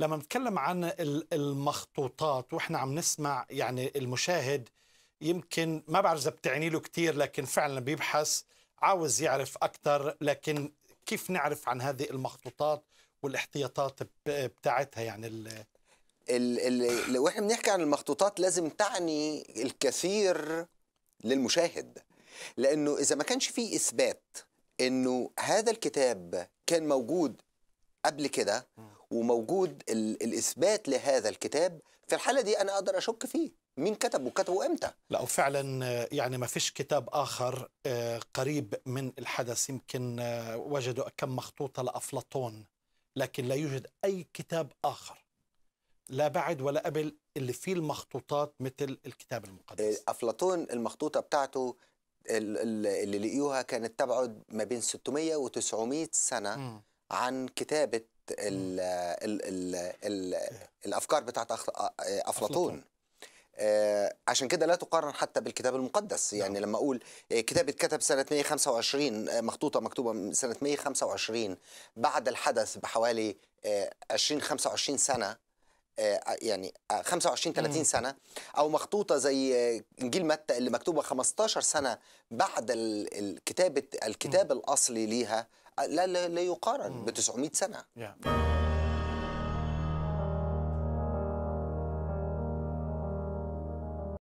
لما نتكلم عن المخطوطات واحنا عم نسمع يعني المشاهد يمكن ما بعرف اذا بتعني له كثير لكن فعلا بيبحث عاوز يعرف اكثر لكن كيف نعرف عن هذه المخطوطات والاحتياطات بتاعتها يعني ال ال لو احنا بنحكي عن المخطوطات لازم تعني الكثير للمشاهد لانه اذا ما كانش في اثبات انه هذا الكتاب كان موجود قبل كده وموجود الاثبات لهذا الكتاب في الحاله دي انا اقدر اشك فيه مين كتبه وكتبه امتى لا وفعلا آه، يعني ما فيش كتاب اخر آه، قريب من الحدث يمكن آه، وجدوا كم مخطوطه لافلاطون لكن لا يوجد اي كتاب اخر لا بعد ولا قبل اللي فيه المخطوطات مثل الكتاب المقدس افلاطون المخطوطه بتاعته اللي لقيوها كانت تبعد ما بين 600 و 900 سنه م. عن كتابه الـ الـ الـ الـ إيه. الافكار بتاعت آه، افلاطون آه، عشان كده لا تقارن حتى بالكتاب المقدس يعني نعم. لما اقول آه، كتاب اتكتب سنه 125 مخطوطه مكتوبه سنه 125 بعد الحدث بحوالي 20 25 سنه آه، آه، يعني 25 آه، 30 سنه او مخطوطه زي انجيل متى اللي مكتوبه 15 سنه بعد الكتابه الكتاب الاصلي ليها لا لا, لا يقارن ب 900 سنه. Yeah.